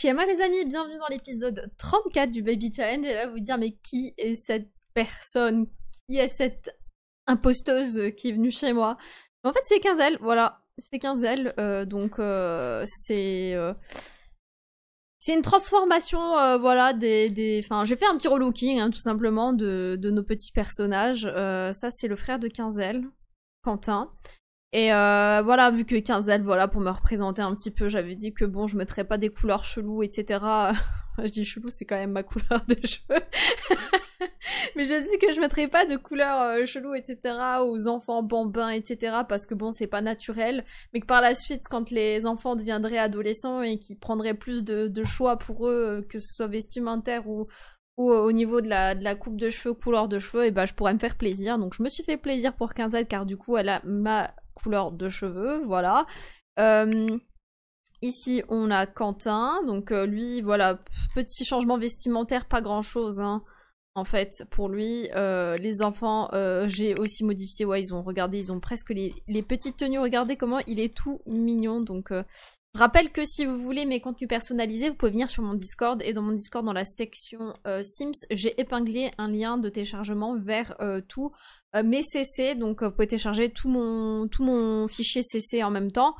Shema les amis, bienvenue dans l'épisode 34 du Baby Challenge et là vous dire mais qui est cette personne Qui est cette imposteuse qui est venue chez moi En fait c'est Quinzel, voilà, c'est Quinzel, euh, donc euh, c'est... Euh, c'est une transformation, voilà, des... des... Enfin j'ai fait un petit relooking hein, tout simplement de, de, nos petits personnages, ça c'est le frère de Quinzel, Quentin. Et euh, voilà, vu que Quinzel, voilà, pour me représenter un petit peu, j'avais dit que bon, je mettrais pas des couleurs cheloues, etc. je dis chelou, c'est quand même ma couleur de cheveux. Mais j'ai dit que je mettrais pas de couleurs euh, cheloues, etc. aux enfants bambins, etc. parce que bon, c'est pas naturel. Mais que par la suite, quand les enfants deviendraient adolescents et qu'ils prendraient plus de, choix pour eux, euh, que ce soit vestimentaire ou, au niveau de la, coupe de cheveux, couleur de cheveux, et eh ben je pourrais me faire plaisir. Donc je me suis fait plaisir pour Quinzel car du coup, elle a ma couleur de cheveux, voilà. Euh, ici, on a Quentin, donc euh, lui, voilà, petit changement vestimentaire, pas grand-chose, hein, En fait, pour lui, euh, les enfants, j'ai aussi modifié. Ouais, ils ont regardé, ils ont presque les, petites tenues. Regardez comment il est tout mignon. Donc, rappelle que si vous voulez mes contenus personnalisés, vous pouvez venir sur mon Discord. Et dans mon Discord, dans la section Sims, j'ai épinglé un lien de téléchargement vers tout. Euh, mes CC, donc euh, vous pouvez télécharger tout mon, tout mon fichier CC en même temps.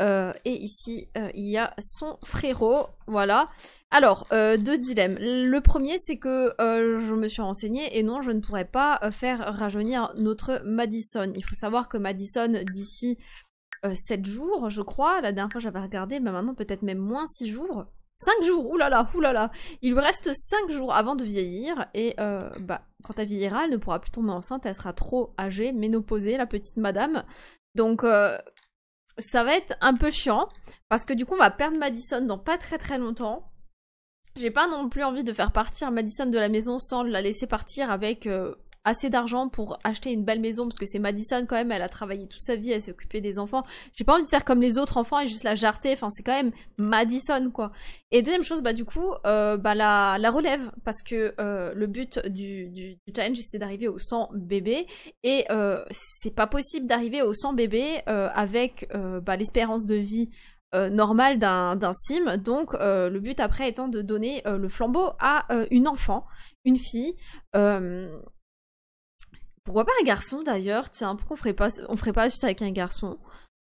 Euh, et ici, il y a son frérot. Voilà. Alors, deux dilemmes. Le premier, c'est que je me suis renseignée et non, je ne pourrais pas faire rajeunir notre Madison. Il faut savoir que Madison, d'ici 7 jours, je crois, la dernière fois j'avais regardé, mais bah, maintenant peut-être même moins 6 jours, 5 jours, oulala, oulala. Il lui reste 5 jours avant de vieillir et euh, bah, quand elle vieillira, elle ne pourra plus tomber enceinte, elle sera trop âgée, ménopausée, la petite madame. Donc euh, ça va être un peu chiant parce que du coup on va perdre Madison dans pas très très longtemps. J'ai pas non plus envie de faire partir Madison de la maison sans la laisser partir avec euh, assez d'argent pour acheter une belle maison parce que c'est Madison quand même, elle a travaillé toute sa vie, elle s'est occupée des enfants. J'ai pas envie de faire comme les autres enfants et juste la jarter. Enfin, c'est quand même Madison quoi. Et deuxième chose, bah du coup, euh, bah la, relève parce que euh, le but du, challenge c'est d'arriver au 100 bébés et euh, c'est pas possible d'arriver au 100 bébés avec bah, l'espérance de vie. normale d'un sim. Donc le but après étant de donner le flambeau à une enfant, une fille. Pourquoi pas un garçon d'ailleurs Tiens, pourquoi on ferait pas, on ferait pas juste avec un garçon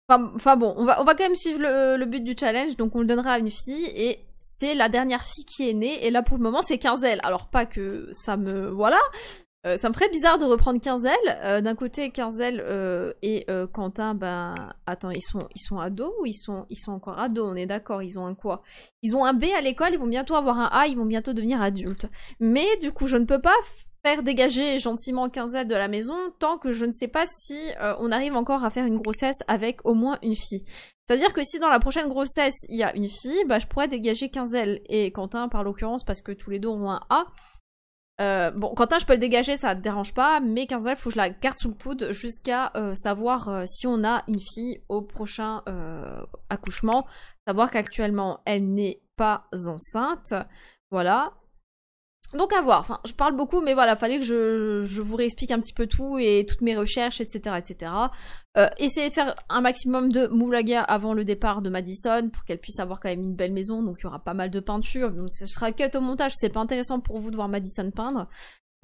enfin, bon, on va, on va quand même suivre le, but du challenge, donc on le donnera à une fille et c'est la dernière fille qui est née et là pour le moment c'est Quinzel. Alors pas que ça me... Voilà euh, ça me ferait bizarre de reprendre Quinzel. Euh, d'un côté, Quinzel euh, et Quentin, ben attends, ils sont ils sont ados ou ils sont ils sont encore ados On est d'accord, ils ont un quoi Ils ont un B à l'école, ils vont bientôt avoir un A, ils vont bientôt devenir adultes. Mais du coup, je ne peux pas faire dégager gentiment Quinzel de la maison tant que je ne sais pas si euh, on arrive encore à faire une grossesse avec au moins une fille. cest à dire que si dans la prochaine grossesse il y a une fille, bah je pourrais dégager Quinzel et Quentin par l'occurrence parce que tous les deux ont un A. Euh, bon, Quentin, je peux le dégager, ça te dérange pas, mais 15 Quinzel, faut que je la garde sous le coude jusqu'à euh, savoir si on a une fille au prochain accouchement. Savoir qu'actuellement, elle n'est pas enceinte. Voilà. Donc à voir. Enfin, je parle beaucoup, mais voilà, fallait que je, vous réexplique un petit peu tout et toutes mes recherches, etc., etc. Euh, essayez de faire un maximum de moulaga avant le départ de Madison pour qu'elle puisse avoir quand même une belle maison. Donc il y aura pas mal de peinture. Donc, ce sera cut au montage. C'est pas intéressant pour vous de voir Madison peindre.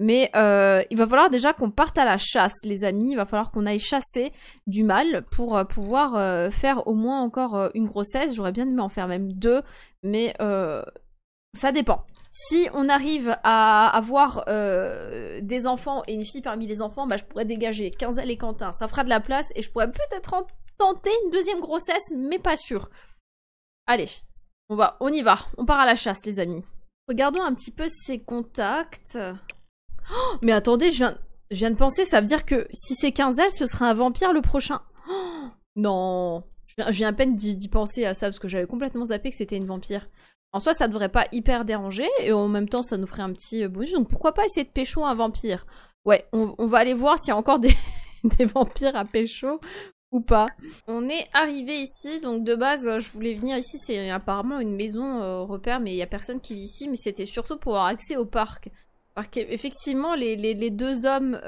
Mais euh, il va falloir déjà qu'on parte à la chasse, les amis. Il va falloir qu'on aille chasser du mal pour euh, pouvoir euh, faire au moins encore une grossesse. J'aurais bien aimé en faire même deux, mais ça dépend. Si on arrive à avoir euh, des enfants et une fille parmi les enfants, bah, je pourrais dégager Quinzel et Quentin. Ça fera de la place et je pourrais peut-être tenter une deuxième grossesse, mais pas sûr. Allez, on va, on y va. On part à la chasse, les amis. Regardons un petit peu ses contacts. Oh, mais attendez, je viens, de penser, ça veut dire que si c'est Quinzel, ce sera un vampire le prochain. Oh, non, J'ai je viens à peine d'y penser à ça parce que j'avais complètement zappé que c'était une vampire. En soi, ça devrait pas hyper déranger, et en même temps, ça nous ferait un petit euh, bonus. Donc pourquoi pas essayer de pécho un vampire Ouais, on, va aller voir s'il y a encore des, vampires à pécho ou pas. On est arrivé ici, donc de base, euh, je voulais venir ici, c'est apparemment une maison euh, repère, mais il y a personne qui vit ici, mais c'était surtout pour avoir accès au parc. Parce qu'effectivement, les, les, deux hommes...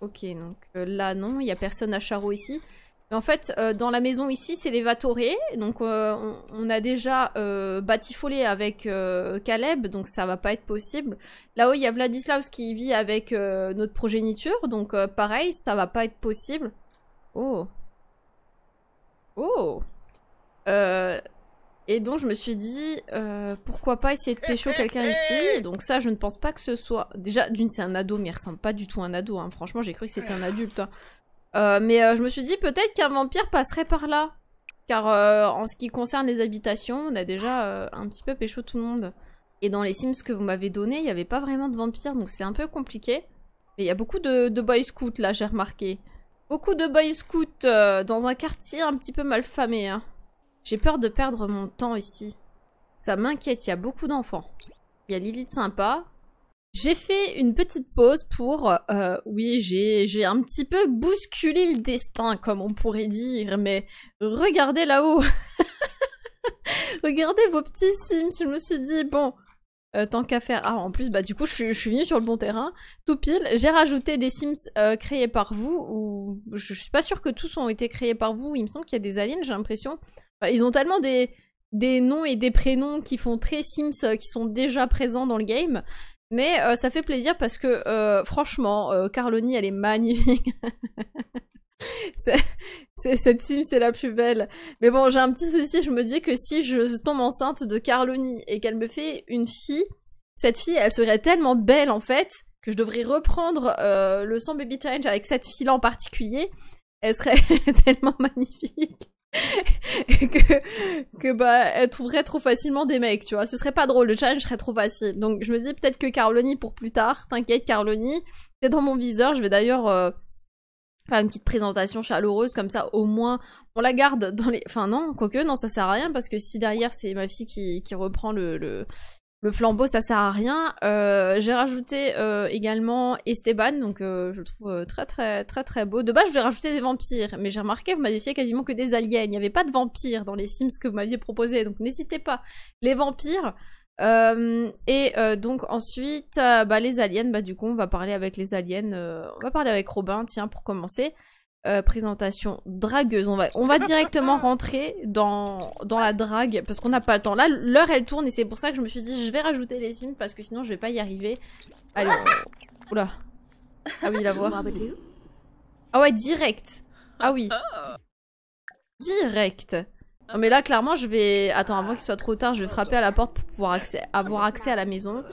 Ok, donc là, non, il y a personne à Charo ici en fait, euh, dans la maison ici, c'est les Vatoré. Donc, euh, on, a déjà euh, batifolé avec Caleb, donc ça va pas être possible. Là-haut, il y a Vladislaus qui vit avec notre progéniture, donc pareil, ça va pas être possible. Oh. Oh. et donc, je me suis dit, pourquoi pas essayer de pécho quelqu'un ici Donc ça, je ne pense pas que ce soit... Déjà, d'une, c'est un ado, mais il ressemble pas du tout à un ado. Hein. Franchement, j'ai cru que c'était un adulte. Hein. Euh, mais euh, je me suis dit peut-être qu'un vampire passerait par là. Car euh, en ce qui concerne les habitations, on a déjà un petit peu pécho tout le monde. Et dans les Sims que vous m'avez donné, il n'y avait pas vraiment de vampires, donc c'est un peu compliqué. Mais il y a beaucoup de, de boy scouts là, j'ai remarqué. Beaucoup de boy scouts dans un quartier un petit peu malfamé. Hein. J'ai peur de perdre mon temps ici. Ça m'inquiète, il y a beaucoup d'enfants. Il y a Lilith sympa, j'ai fait une petite pause pour, euh, oui, j'ai un petit peu bousculé le destin, comme on pourrait dire, mais regardez là-haut Regardez vos petits sims, je me suis dit, bon, euh, tant qu'à faire. Ah, en plus, bah du coup, je, je suis venue sur le bon terrain, tout pile. J'ai rajouté des sims euh, créés par vous, ou je, suis pas sûre que tous ont été créés par vous, il me semble qu'il y a des aliens, j'ai l'impression. ils ont tellement des des noms et des prénoms qui font très Sims, qui sont déjà présents dans le game, mais euh, ça fait plaisir parce que euh, franchement, euh, Carloni, elle est magnifique. cette sim, c'est la plus belle. Mais bon, j'ai un petit souci, je me dis que si je tombe enceinte de Carloni et qu'elle me fait une fille, cette fille, elle serait tellement belle en fait que je devrais reprendre euh, le 100 Baby Challenge avec cette fille-là en particulier. Elle serait tellement magnifique. que, que bah elle trouverait trop facilement des mecs, tu vois. Ce serait pas drôle, le challenge serait trop facile. Donc je me dis peut-être que Carloni pour plus tard, t'inquiète Carloni, c'est dans mon viseur, je vais d'ailleurs euh, faire une petite présentation chaleureuse comme ça au moins on la garde dans les enfin non, quoique non, ça sert à rien parce que si derrière c'est ma fille qui, qui reprend le, le le flambeau ça sert à rien. Euh, j'ai rajouté euh, également Esteban, donc euh, je le trouve euh, très très très très beau. De base je vais rajouter des vampires, mais j'ai remarqué vous m'aviez fait quasiment que des aliens. Il n'y avait pas de vampires dans les Sims que vous m'aviez proposé, donc n'hésitez pas. Les vampires. et donc ensuite, bah, les aliens, bah du coup on va parler avec les aliens, on va parler avec Robin, tiens, pour commencer. Euh, présentation dragueuse. On va, directement rentrer dans, dans la drague parce qu'on n'a pas le temps. Là, l'heure elle tourne et c'est pour ça que je me suis dit je vais rajouter les sims parce que sinon je vais pas y arriver. Allez, oula. Ah oui, la voix. Ah ouais, direct. Ah oui. Oh. Direct. Non mais là, clairement, je vais... Attends, avant qu'il soit trop tard, je vais frapper à la porte pour pouvoir avoir accès à la maison.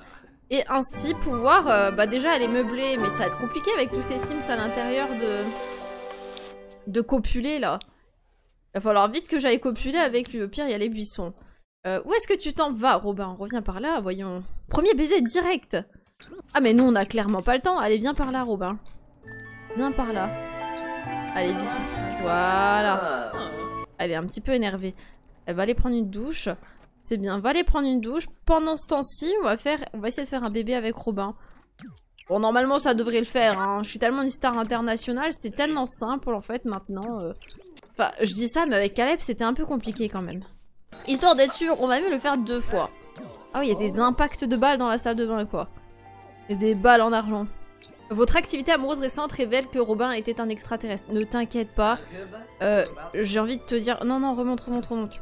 Et ainsi pouvoir, euh, bah déjà, aller meubler. Mais ça va être compliqué avec tous ces sims à l'intérieur de de copuler là. Il va falloir vite que j'aille copuler avec lui. Au pire, il y a les buissons. Euh, où est-ce que tu t'en vas, Robin Reviens par là, voyons. Premier baiser direct Ah mais nous, on a clairement pas le temps. Allez, viens par là, Robin. Viens par là. Allez, bisous. Voilà. Elle est un petit peu énervée. Elle va aller prendre une douche. C'est bien, va aller prendre une douche. Pendant ce temps-ci, on va faire, on va essayer de faire un bébé avec Robin. Bon, normalement, ça devrait le faire. Hein. Je suis tellement une star internationale, c'est tellement simple, en fait, maintenant. Euh. Enfin, je dis ça, mais avec Caleb, c'était un peu compliqué, quand même. Histoire d'être sûr, on va même le faire deux fois. Ah oui, il y a des impacts de balles dans la salle de bain, quoi. Et des balles en argent. Votre activité amoureuse récente révèle que Robin était un extraterrestre. Ne t'inquiète pas. Euh, j'ai envie de te dire... Non, non, remonte, remonte, remonte.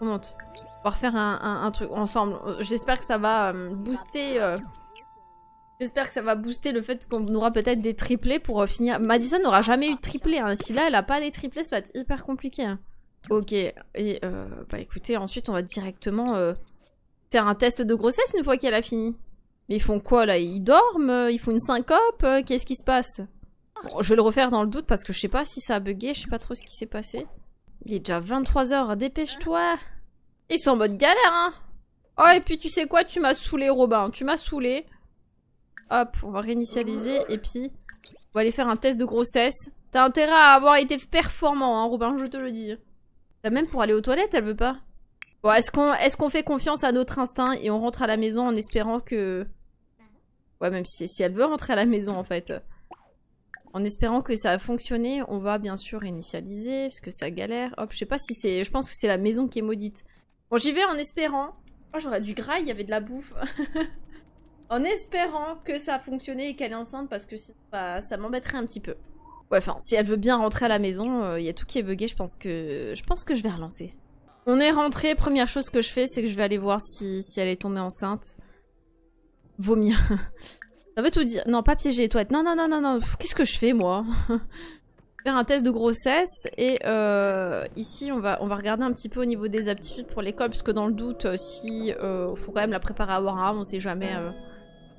Remonte. On va refaire un, truc ensemble. J'espère que ça va euh, booster... J'espère que ça va booster le fait qu'on aura peut-être des triplés pour euh, finir. Madison n'aura jamais eu de triplé. Hein. Si là, elle a pas des triplés, ça va être hyper compliqué. Hein. Ok. Et euh, bah écoutez, ensuite, on va directement euh, faire un test de grossesse une fois qu'elle a fini. Mais ils font quoi là Ils dorment Ils font une syncope Qu'est-ce qui se passe bon, Je vais le refaire dans le doute parce que je sais pas si ça a bugué. Je sais pas trop ce qui s'est passé. Il est déjà 23h. Dépêche-toi. Ils sont en mode galère, hein Oh, et puis tu sais quoi Tu m'as saoulé, Robin. Tu m'as saoulé. Hop, on va réinitialiser et puis on va aller faire un test de grossesse. T'as intérêt à avoir été performant, hein, Robin, je te le dis. Même pour aller aux toilettes, elle veut pas. Bon, est-ce qu'on est qu'on fait confiance à notre instinct et on rentre à la maison en espérant que... Ouais, même si, elle veut rentrer à la maison, en fait. En espérant que ça a fonctionné, on va bien sûr réinitialiser, parce que ça galère. Hop, je sais pas si c'est... Je pense que c'est la maison qui est maudite. Bon, j'y vais en espérant. Oh, j'aurais du gras, il y avait de la bouffe. En espérant que ça a fonctionné et qu'elle est enceinte parce que sinon bah, ça m'embêterait un petit peu. Ouais, enfin, si elle veut bien rentrer à la maison, il euh, y a tout qui est bugué, je pense que je pense que je vais relancer. On est rentré, première chose que je fais, c'est que je vais aller voir si, elle est tombée enceinte. Vomir. ça veut tout dire. Non, pas piéger les toilettes. Non, non, non, non, non. Qu'est-ce que je fais, moi Faire un test de grossesse et euh, ici on va on va regarder un petit peu au niveau des aptitudes pour l'école que dans le doute euh, si euh, faut quand même la préparer à avoir un on sait jamais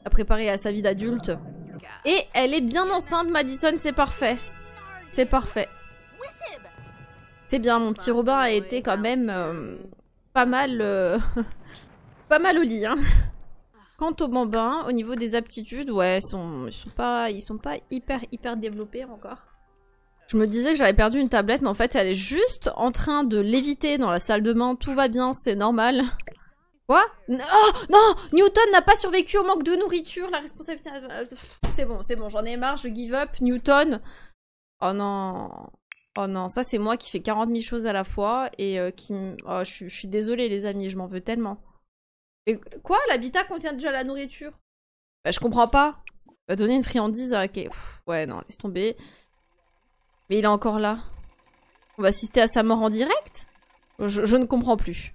à préparer à sa vie d'adulte. Et elle est bien enceinte, Madison, c'est parfait. C'est parfait. C'est bien, mon petit Robin a été quand même euh, pas mal... Euh, pas mal au lit, hein. Quant aux bambins, au niveau des aptitudes, ouais, ils sont, ils sont, pas, ils sont pas hyper hyper développés encore. Je me disais que j'avais perdu une tablette, mais en fait, elle est juste en train de léviter dans la salle de bain. Tout va bien, c'est normal. Quoi Oh non Newton n'a pas survécu au manque de nourriture, la responsabilité... Euh, c'est bon, c'est bon, j'en ai marre, je give up, Newton. Oh non Oh non, ça c'est moi qui fais 40 000 choses à la fois et euh, qui... Oh, je, suis désolée les amis, je m'en veux tellement. Mais quoi L'habitat contient déjà la nourriture bah, Je comprends pas. Va bah, donner une friandise à... ouais, non, laisse tomber. Mais il est encore là. On va assister à sa mort en direct je ne comprends plus.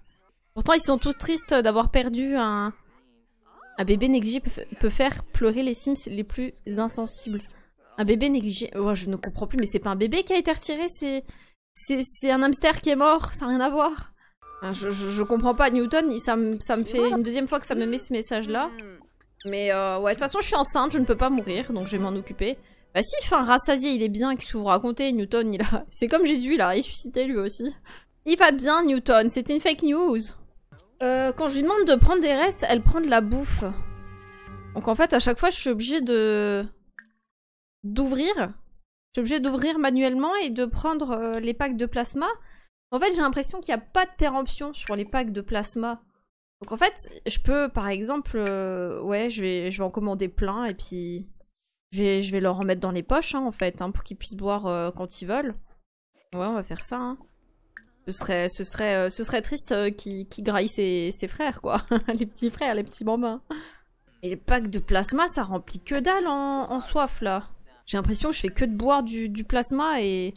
Pourtant, ils sont tous tristes d'avoir perdu un... Un bébé négligé peut faire pleurer les Sims les plus insensibles. Un bébé négligé... je ne comprends plus, mais c'est pas un bébé qui a été retiré, c'est... C'est un hamster qui est mort, ça n'a rien à voir. Je, je, comprends pas, Newton, ça, me fait une deuxième fois que ça me met ce message-là. Mais euh, ouais, de toute façon, je suis enceinte, je ne peux pas mourir, donc je vais m'en occuper. Bah si, enfin, rassasié, il est bien, quest s'ouvre que vous Newton, il a... C'est comme Jésus, il a ressuscité lui aussi. Il va bien, Newton, c'était une fake news. Euh, quand je lui demande de prendre des restes, elle prend de la bouffe. Donc en fait, à chaque fois, je suis obligée de... d'ouvrir. Je suis obligé d'ouvrir manuellement et de prendre euh, les packs de plasma. En fait, j'ai l'impression qu'il n'y a pas de péremption sur les packs de plasma. Donc en fait, je peux, par exemple... Euh, ouais, je vais, je vais en commander plein et puis... Je vais, leur en mettre dans les poches, hein, en fait, hein, pour qu'ils puissent boire quand ils veulent. Ouais, on va faire ça, hein ce serait, ce serait, euh, ce serait triste euh, qu'il graille ses, frères, quoi. les petits frères, les petits bambins. Et les packs de plasma, ça remplit que dalle en, soif, là. J'ai l'impression que je fais que de boire du, plasma et,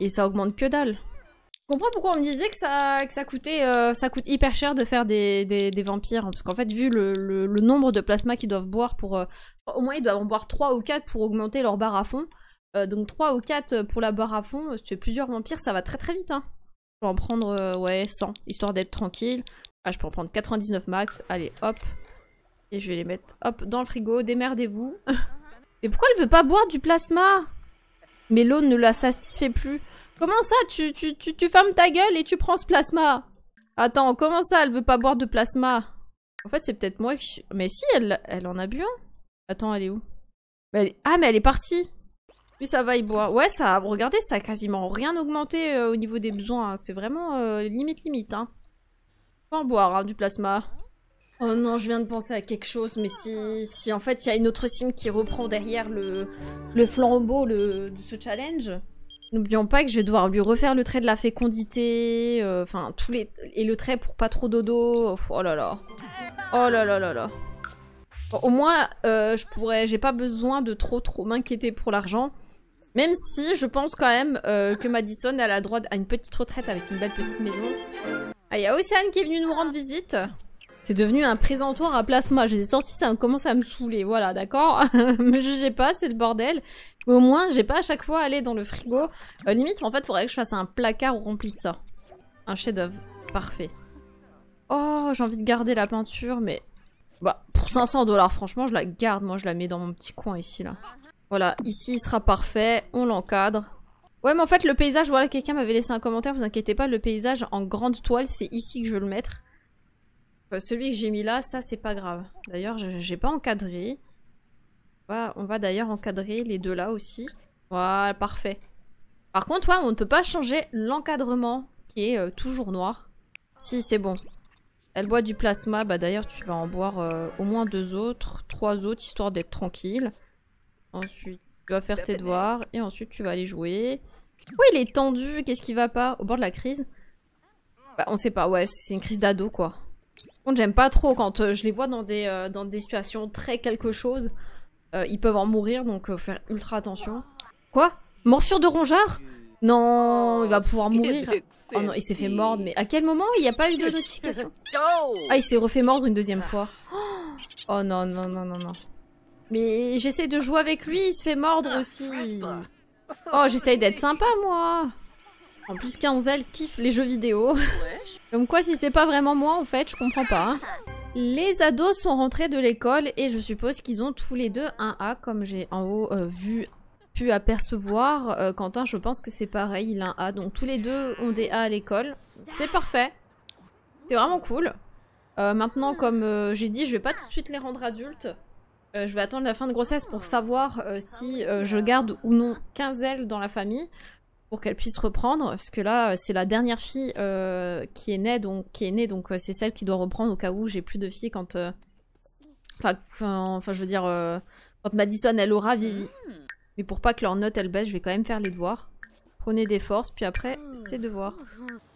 et ça augmente que dalle. Je comprends pourquoi on me disait que ça, que ça coûtait euh, ça coûte hyper cher de faire des, vampires. Hein, parce qu'en fait, vu le, nombre de plasma qu'ils doivent boire pour... au moins, ils doivent en boire 3 ou 4 pour augmenter leur barre à fond. donc 3 ou 4 pour la barre à fond, si tu fais plusieurs vampires, ça va très très vite. Hein. Je peux en prendre euh, ouais, 100, histoire d'être tranquille. Ah, je peux en prendre 99 max. Allez, hop. Et je vais les mettre, hop, dans le frigo. Démerdez-vous. Mais pourquoi elle veut pas boire du plasma Mais l'eau ne la satisfait plus. Comment ça tu, tu, tu, tu, fermes ta gueule et tu prends ce plasma Attends, comment ça elle veut pas boire de plasma En fait, c'est peut-être moi qui... Mais si, elle, elle en a bu un. Attends, elle est où Ah, mais elle est partie puis ça va, y boire Ouais, ça, regardez, ça a quasiment rien augmenté euh, au niveau des besoins. Hein. C'est vraiment euh, limite limite. Hein. Faut en boire hein, du plasma. Oh non, je viens de penser à quelque chose, mais si, si en fait il y a une autre sim qui reprend derrière le, flambeau de ce challenge, N'oublions pas que je vais devoir lui refaire le trait de la fécondité, euh, enfin tous les et le trait pour pas trop dodo. Oh là là, oh là là là là. au moins, je pourrais, j'ai pas besoin de trop trop m'inquiéter pour l'argent. Même si je pense quand même euh, que Madison a la droite à une petite retraite avec une belle petite maison. Ah, il y a Océane qui est venue nous rendre visite. C'est devenu un présentoir à plasma. J'ai sorti, ça commence à me saouler. Voilà, d'accord Me jugez pas, c'est le bordel. Mais au moins, j'ai pas à chaque fois aller dans le frigo. Euh, limite, en fait, faudrait que je fasse un placard rempli de ça. Un chef doeuvre Parfait. Oh, j'ai envie de garder la peinture, mais... Bah, pour 500 dollars, franchement, je la garde. Moi, je la mets dans mon petit coin ici, là. Voilà, ici il sera parfait, on l'encadre. Ouais mais en fait le paysage, voilà quelqu'un m'avait laissé un commentaire, vous inquiétez pas, le paysage en grande toile, c'est ici que je veux le mettre. Euh, celui que j'ai mis là, ça c'est pas grave. D'ailleurs j'ai pas encadré. on va d'ailleurs encadrer les deux là aussi. Voilà, parfait. Par contre, on ne peut pas changer l'encadrement qui est euh, toujours noir. Si, c'est bon. Elle boit du plasma. Bah d'ailleurs, tu vas en boire euh, au moins deux autres, trois autres, histoire d'être tranquille. Ensuite, tu vas faire tes devoirs et ensuite tu vas aller jouer. Oui, il est tendu, qu'est-ce qui va pas Au bord de la crise Bah, on sait pas, ouais, c'est une crise d'ado quoi. Par j'aime pas trop quand euh, je les vois dans des, euh, dans des situations très quelque chose. Euh, ils peuvent en mourir, donc faire ultra attention. Quoi Morsure de rongeur Non, oh, il va pouvoir mourir. Oh non, il s'est fait mordre, mais à quel moment il n'y a pas eu de notification Ah, il s'est refait mordre une deuxième fois. Oh non, non, non, non, non. Mais j'essaie de jouer avec lui, il se fait mordre ah, aussi. Oh, j'essaye d'être sympa, moi. En plus, Quinzel kiffe les jeux vidéo. Comme quoi, si c'est pas vraiment moi, en fait, je comprends pas. Hein. Les ados sont rentrés de l'école et je suppose qu'ils ont tous les deux un A, comme j'ai en haut euh, vu, pu apercevoir. Euh, Quentin, je pense que c'est pareil, il a un A. Donc tous les deux ont des A à l'école. C'est parfait. C'est vraiment cool. Euh, maintenant, comme j'ai dit, je vais pas tout de suite les rendre adultes. Euh, je vais attendre la fin de grossesse pour savoir euh, si euh, je garde ou non 15 ailes dans la famille pour qu'elle puisse reprendre. Parce que là, c'est la dernière fille qui est née, donc qui est née, donc c'est celle qui doit reprendre au cas où j'ai plus de filles quand. Enfin, quand, je veux dire, quand Madison elle aura vieilli. Mais pour pas que leur note elle baisse, je vais quand même faire les devoirs. Prenez des forces, puis après, c'est devoirs.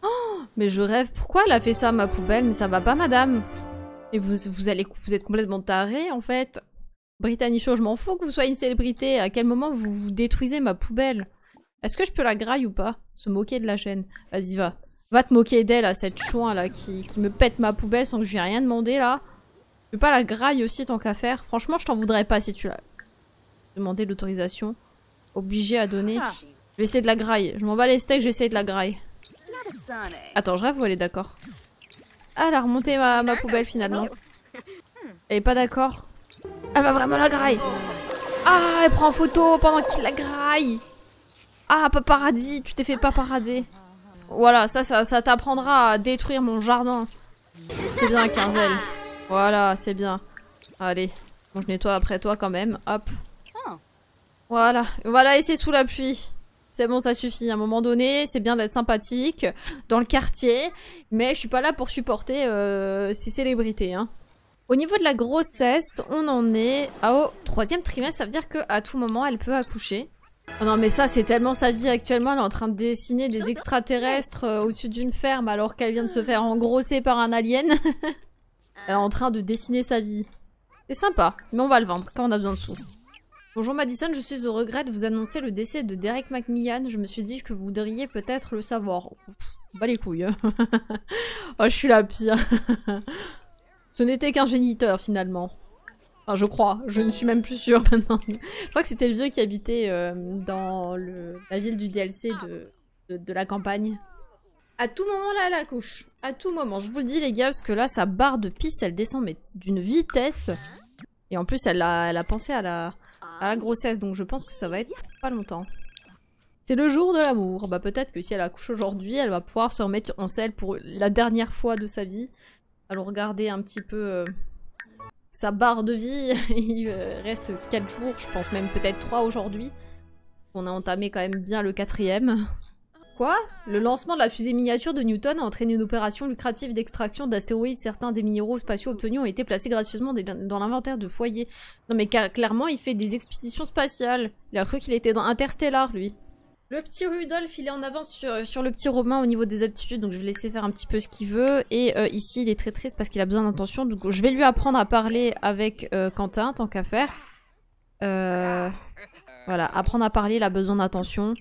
Oh Mais je rêve, pourquoi elle a fait ça ma poubelle Mais ça va pas, madame Et vous, vous, allez, vous êtes complètement taré en fait Brittany je m'en fous que vous soyez une célébrité. À quel moment vous, vous détruisez ma poubelle Est-ce que je peux la graille ou pas Se moquer de la chaîne. Vas-y, va. Va te moquer d'elle, à cette chouin, là, qui, me pète ma poubelle sans que je lui ai rien demandé, là. Je peux pas la graille aussi, tant qu'à faire. Franchement, je t'en voudrais pas si tu la... demandé l'autorisation. Obligé à donner. Ah. Je vais essayer de la graille. Je m'en bats les steaks, j'essaie de la graille. Attends, je rêve ou elle est d'accord Ah, elle a remonté ma, ma poubelle, finalement. Elle est pas d'accord. Elle va vraiment la graille. Ah, elle prend photo pendant qu'il la graille. Ah, paparazzi, tu t'es fait paparader. Voilà, ça, ça, t'apprendra à détruire mon jardin. C'est bien, Carzel Voilà, c'est bien. Allez, je nettoie après toi quand même. Hop. Voilà, voilà, et c'est sous la pluie. C'est bon, ça suffit. À un moment donné, c'est bien d'être sympathique dans le quartier, mais je suis pas là pour supporter euh, ces célébrités. Hein. Au niveau de la grossesse, on en est au troisième trimestre. Ça veut dire qu'à tout moment, elle peut accoucher. Oh non mais ça c'est tellement sa vie actuellement, elle est en train de dessiner des extraterrestres euh, au-dessus d'une ferme alors qu'elle vient de se faire engrosser par un alien. elle est en train de dessiner sa vie. C'est sympa, mais on va le vendre quand on a besoin de sous. Bonjour Madison, je suis au regret de vous annoncer le décès de Derek McMillan. Je me suis dit que vous voudriez peut-être le savoir. Pff, bah les couilles. oh je suis la pire. Ce n'était qu'un géniteur finalement. Enfin, je crois. Je ne suis même plus sûre maintenant. je crois que c'était le vieux qui habitait euh, dans la ville du DLC de, de, la campagne. À tout moment, là, elle accouche. À tout moment. Je vous le dis, les gars, parce que là, sa barre de pisse, elle descend, mais d'une vitesse. Et en plus, elle a, pensé à la, à grossesse, donc je pense que ça va être pas longtemps. C'est le jour de l'amour. Bah peut-être que si elle accouche aujourd'hui, elle va pouvoir se remettre en selle pour la dernière fois de sa vie. Alors regardez un petit peu euh, sa barre de vie. Il euh, reste 4 jours, je pense même peut-être 3 aujourd'hui. On a entamé quand même bien le quatrième. Quoi Le lancement de la fusée miniature de Newton a entraîné une opération lucrative d'extraction d'astéroïdes. Certains des minéraux spatiaux obtenus ont été placés gracieusement dans l'inventaire de foyers. Non mais clairement, il fait des expéditions spatiales. Il a cru qu'il était dans Interstellar, lui. Le petit Rudolf, il est en avance sur, le petit Romain au niveau des aptitudes, donc je vais laisser faire un petit peu ce qu'il veut. Et euh, ici, il est très triste parce qu'il a besoin d'attention, donc je vais lui apprendre à parler avec euh, Quentin, tant qu'à faire. Euh, voilà, apprendre à parler, il a besoin d'attention.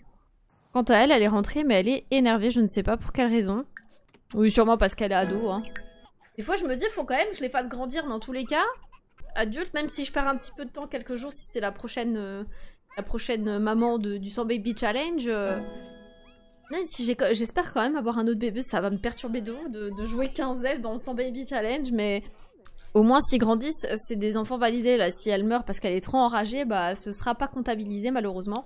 Quant à elle, elle est rentrée, mais elle est énervée, je ne sais pas pour quelle raison. Oui, sûrement parce qu'elle est ado, hein. Des fois, je me dis, faut quand même que je les fasse grandir dans tous les cas. Adulte, même si je perds un petit peu de temps, quelques jours, si c'est la prochaine la prochaine maman du 100 Baby Challenge. Euh, si j'espère quand même avoir un autre bébé, ça va me perturber de, de, de jouer 15 dans le 100 Baby Challenge, mais au moins s'ils grandissent, c'est des enfants validés là. Si elle meurt parce qu'elle est trop enragée, bah ce sera pas comptabilisé malheureusement.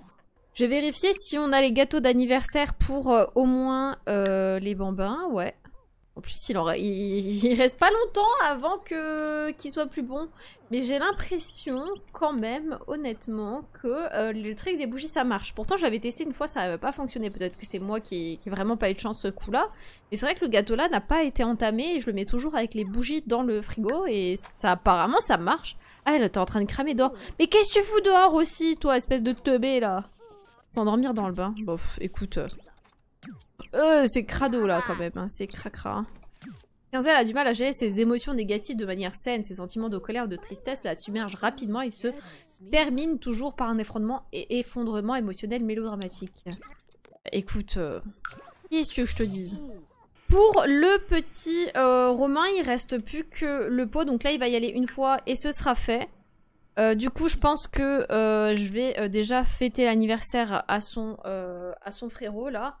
Je vais vérifier si on a les gâteaux d'anniversaire pour euh, au moins euh, les bambins, ouais. En plus, il, reste pas longtemps avant que qu'il soit plus bon. Mais j'ai l'impression, quand même, honnêtement, que euh, le truc des bougies, ça marche. Pourtant, j'avais testé une fois, ça n'avait pas fonctionné. Peut-être que c'est moi qui ai... vraiment pas eu de chance ce coup-là. Mais c'est vrai que le gâteau-là n'a pas été entamé et je le mets toujours avec les bougies dans le frigo et ça, apparemment, ça marche. Ah, là, t'es en train de cramer dehors. Mais qu'est-ce que tu fous dehors aussi, toi, espèce de teubé, là S'endormir dans le bain. Bof, écoute... Euh, euh, c'est crado là ah. quand même, hein, c'est cracra. Quinzel a du mal à gérer ses émotions négatives de manière saine, ses sentiments de colère, de tristesse la submergent rapidement et se terminent toujours par un effondrement émotionnel mélodramatique. Écoute, euh... qu'est-ce que je te dise pour le petit euh, Romain, il reste plus que le pot, donc là il va y aller une fois et ce sera fait. Euh, du coup, je pense que je vais déjà fêter l'anniversaire à son à son frérot là.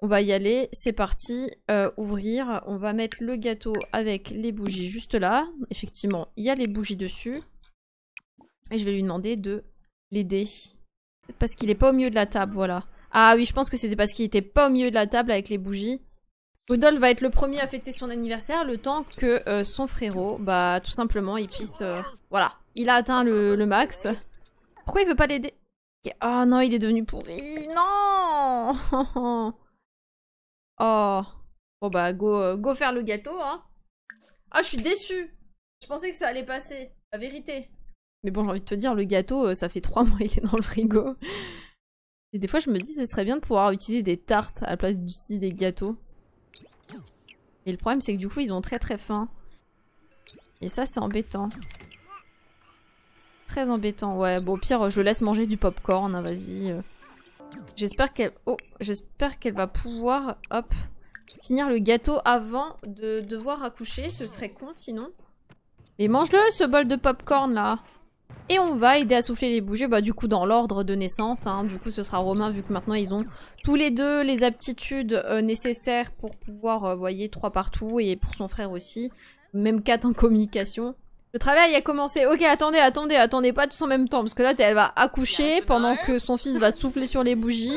On va y aller, c'est parti, euh, ouvrir, on va mettre le gâteau avec les bougies juste là. Effectivement, il y a les bougies dessus. Et je vais lui demander de l'aider. Parce qu'il est pas au milieu de la table, voilà. Ah oui, je pense que c'était parce qu'il était pas au milieu de la table avec les bougies. Udol va être le premier à fêter son anniversaire le temps que euh, son frérot, bah tout simplement, il puisse... Euh, voilà, il a atteint le, max. Pourquoi il veut pas l'aider oh, non, il est devenu pourri. Non Oh. Bon bah, go, euh, go faire le gâteau, hein. Ah, je suis déçue. Je pensais que ça allait passer. La vérité. Mais bon, j'ai envie de te dire, le gâteau, euh, ça fait trois mois qu'il est dans le frigo. Et des fois, je me dis, ce serait bien de pouvoir utiliser des tartes à la place d'utiliser des gâteaux. Et le problème, c'est que du coup, ils ont très très faim. Et ça, c'est embêtant. Très embêtant, ouais. Bon, au pire, je laisse manger du popcorn, hein, vas-y. Euh. J'espère qu'elle... Oh, j'espère qu'elle va pouvoir, hop, finir le gâteau avant de devoir accoucher. Ce serait con sinon. Mais mange-le, ce bol de popcorn là et on va aider à souffler les bougies, bah, du coup dans l'ordre de naissance, hein. du coup ce sera Romain vu que maintenant ils ont tous les deux les aptitudes euh, nécessaires pour pouvoir, euh, voyez, trois partout et pour son frère aussi, même quatre en communication. Le travail a commencé. Ok, attendez, attendez, attendez, pas tous en même temps. Parce que là, elle va accoucher pendant que son fils va souffler sur les bougies.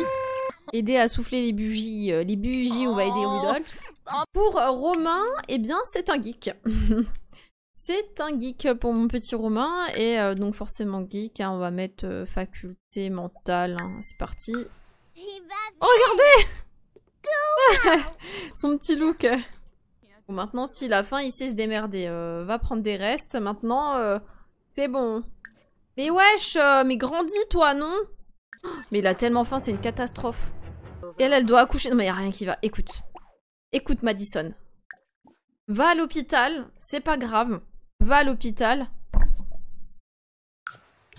Aider à souffler les bougies. Euh, les bougies, on va aider oh. Rudolf. Pour euh, Romain, eh bien, c'est un geek. c'est un geek pour mon petit Romain. Et euh, donc, forcément, geek. Hein, on va mettre faculté mentale. Hein. c'est parti. Oh, regardez Son petit look Maintenant, si la faim, il sait se démerder. Euh, va prendre des restes. Maintenant, euh, c'est bon. Mais wesh, euh, mais grandis toi, non Mais il a tellement faim, c'est une catastrophe. Et elle, elle doit accoucher. Non, mais y a rien qui va. Écoute. Écoute, Madison. Va à l'hôpital. C'est pas grave. Va à l'hôpital.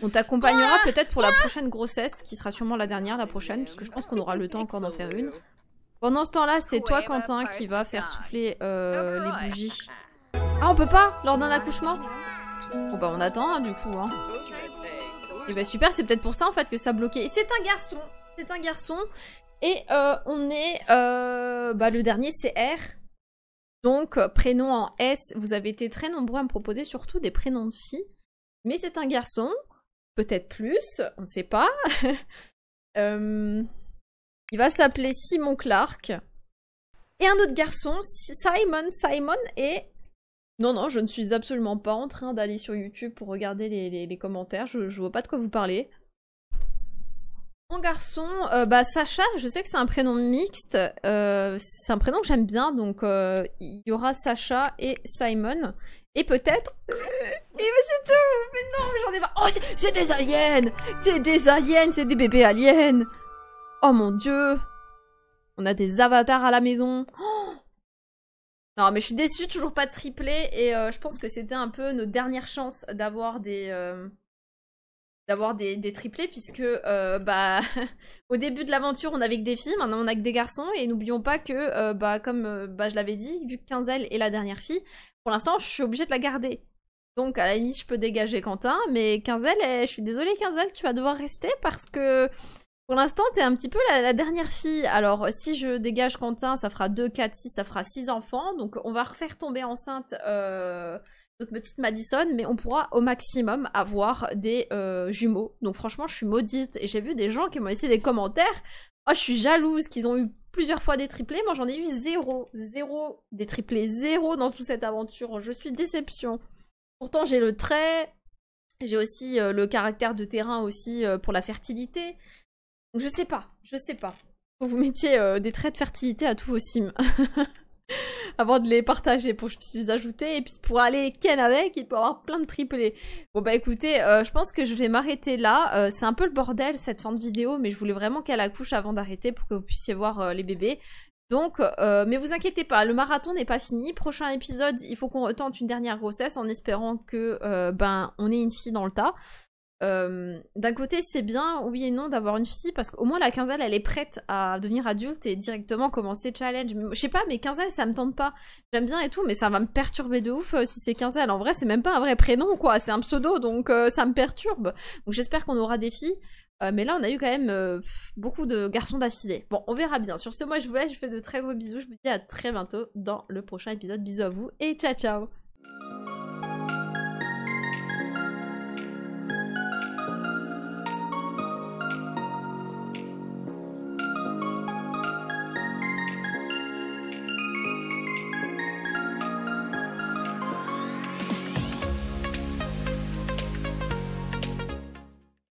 On t'accompagnera ah peut-être pour la prochaine grossesse, qui sera sûrement la dernière, la prochaine, parce que je pense qu'on aura le temps encore d'en faire une. Pendant ce temps-là, c'est toi, bah, Quentin, qui va faire souffler euh, les bougies. Ah, on peut pas Lors d'un accouchement Bon bah on attend, hein, du coup. Hein. Et bah super, c'est peut-être pour ça, en fait, que ça bloquait. C'est un garçon C'est un garçon Et euh, on est... Euh, bah le dernier, c'est R. Donc, prénom en S. Vous avez été très nombreux à me proposer surtout des prénoms de filles. Mais c'est un garçon. Peut-être plus, on ne sait pas. euh... Il va s'appeler Simon Clark. Et un autre garçon, Simon, Simon, et... Non, non, je ne suis absolument pas en train d'aller sur YouTube pour regarder les, commentaires, je, je vois pas de quoi vous parlez. Mon garçon, euh, bah Sacha, je sais que c'est un prénom mixte, euh, c'est un prénom que j'aime bien, donc euh, il y aura Sacha et Simon, et peut-être... et eh, mais c'est tout Mais non, j'en ai marre Oh, c'est des aliens C'est des aliens, c'est des bébés aliens Oh mon dieu On a des avatars à la maison Non mais je suis déçue, toujours pas de triplé, et euh, je pense que c'était un peu notre dernière chance d'avoir des... Euh, d'avoir des, triplés puisque euh, bah au début de l'aventure on avait que des filles maintenant on a que des garçons et n'oublions pas que bah comme bah, je l'avais dit vu que Quinzel est la dernière fille pour l'instant je suis obligée de la garder donc, à la limite, je peux dégager Quentin, mais Quinzel, je suis désolée, Quinzel, tu vas devoir rester parce que pour l'instant, t'es un petit peu la, dernière fille. Alors, si je dégage Quentin, ça fera 2, 4, 6, ça fera 6 enfants. Donc, on va refaire tomber enceinte euh, notre petite Madison, mais on pourra au maximum avoir des euh, jumeaux. Donc, franchement, je suis maudite. Et j'ai vu des gens qui m'ont laissé des commentaires. Oh, je suis jalouse qu'ils ont eu plusieurs fois des triplés. Moi, j'en ai eu zéro. Zéro des triplés. Zéro dans toute cette aventure. Je suis déception. Pourtant, j'ai le trait. J'ai aussi euh, le caractère de terrain aussi pour la fertilité je sais pas, je sais pas. vous mettiez euh, des traits de fertilité à tous vos sims. Avant de les partager pour que je puisse les ajouter et puis pour aller ken avec, il peut avoir plein de triplés. Bon bah écoutez, euh, je pense que je vais m'arrêter là. Euh, c'est un peu le bordel cette fin de vidéo, mais je voulais vraiment qu'elle accouche avant d'arrêter pour que vous puissiez voir les bébés. Donc, mais vous inquiétez pas, le marathon n'est pas fini. Prochain épisode, il faut qu'on retente une dernière grossesse en espérant que ben on ait une fille dans le tas. Euh, d'un côté, c'est bien, oui et non, d'avoir une fille, parce qu'au moins la quinzaine, elle est prête à devenir adulte et directement commencer challenge. Je sais pas, mais quinzaine, ça me tente pas. J'aime bien et tout, mais ça va me perturber de ouf euh, si c'est quinzaine. En vrai, c'est même pas un vrai prénom, quoi. C'est un pseudo, donc euh, ça me perturbe. Donc j'espère qu'on aura des filles. mais là, on a eu quand même beaucoup de garçons d'affilée. Bon, on verra bien. Sur ce, moi, je vous laisse. Je fais de très gros bisous. Je vous dis à très bientôt dans le prochain épisode. Bisous à vous et ciao, ciao.